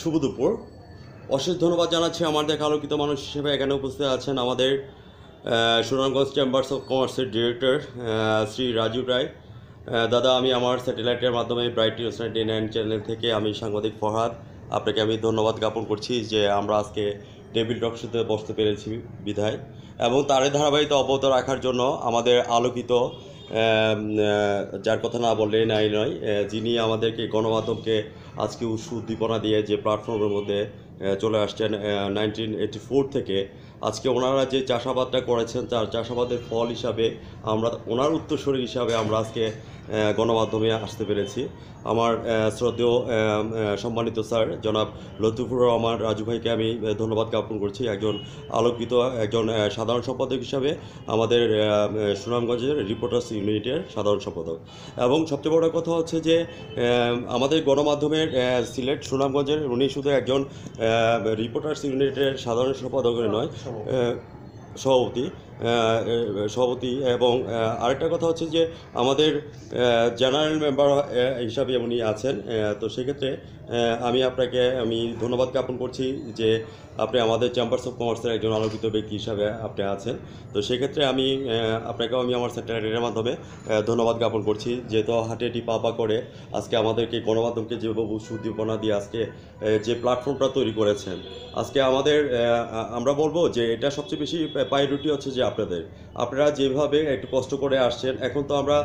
শুভ দুপুর অশেষ ধন্যবাদ জানাচ্ছি আমার দেখা আলোকিত মানুষ হিসেবে এখানে উপস্থিত আছেন আমাদের সুনামগঞ্জ চেম্বার্স অফ কমার্সের ডিরেক্টর শ্রী রাজু রায় দাদা আমি আমার স্যাটেলাইটের মাধ্যমে bright news ninety nine channel থেকে আমি সাংবাদিক ফরহাদ আপনাকে আমি ধন্যবাদ জ্ঞাপন করছি যে আমরা আজকে টেবিল টক বসতে পেরেছি বিধায় এবং তারে ধারাবাহিক অব্যাহত রাখার জন্য আমাদের আলোকিত যার কথা না বললে নাই নয় যিনি আমাদেরকে গণমাধ্যমকে আজকে উৎস উদ্দীপনা দিয়ে যে প্ল্যাটফর্মের মধ্যে চলে আসছেন নাইনটিন এইটি ফোর থেকে আজকে ওনারা যে চাষাবাদটা করেছেন তার চাষাবাদের ফল হিসাবে আমরা ওনার উত্তরস্বরী হিসাবে আমরা আজকে গণমাধ্যমে আসতে পেরেছি আমার শ্রদ্ধেয় সম্মানিত স্যার জনাব লতিফুর রহমান রাজু ভাইকে আমি ধন্যবাদ জ্ঞাপন করছি একজন আলোকিত একজন সাধারণ সম্পাদক হিসাবে আমাদের সুনামগঞ্জের রিপোর্টার্স ইউনিটের সাধারণ সম্পাদক এবং সবচেয়ে বড় কথা হচ্ছে যে আমাদের গণমাধ্যমের সিলেট সুনামগঞ্জের উনি শুধু একজন রিপোর্টার্স ইউনিটের সাধারণ সম্পাদক নয় সভাপতি সভাপতি এবং আরেকটা কথা হচ্ছে যে আমাদের জেনারেল মেম্বার হিসাবে উনি আছেন তো সেক্ষেত্রে আমি আপনাকে আমি ধন্যবাদ জ্ঞাপন করছি যে আপনি আমাদের চেম্বার্স অফ কমার্সের একজন আলোকিত ব্যক্তি হিসাবে আপনি আছেন তো সেক্ষেত্রে আমি আপনাকেও আমি আমার সেক্রেটারির মাধ্যমে ধন্যবাদ জ্ঞাপন করছি যেহেতু হাটেটি পাপা করে আজকে আমাদেরকে গণমাধ্যমকে যে উদ্দীপনা দিয়ে আজকে যে প্ল্যাটফর্মটা তৈরি করেছেন আজকে আমাদের আমরা বলবো যে এটা সবচেয়ে বেশি প্রায়োরিটি হচ্ছে যে আপনাদের আপনারা যেভাবে একটু কষ্ট করে আসছেন এখন তো আমরা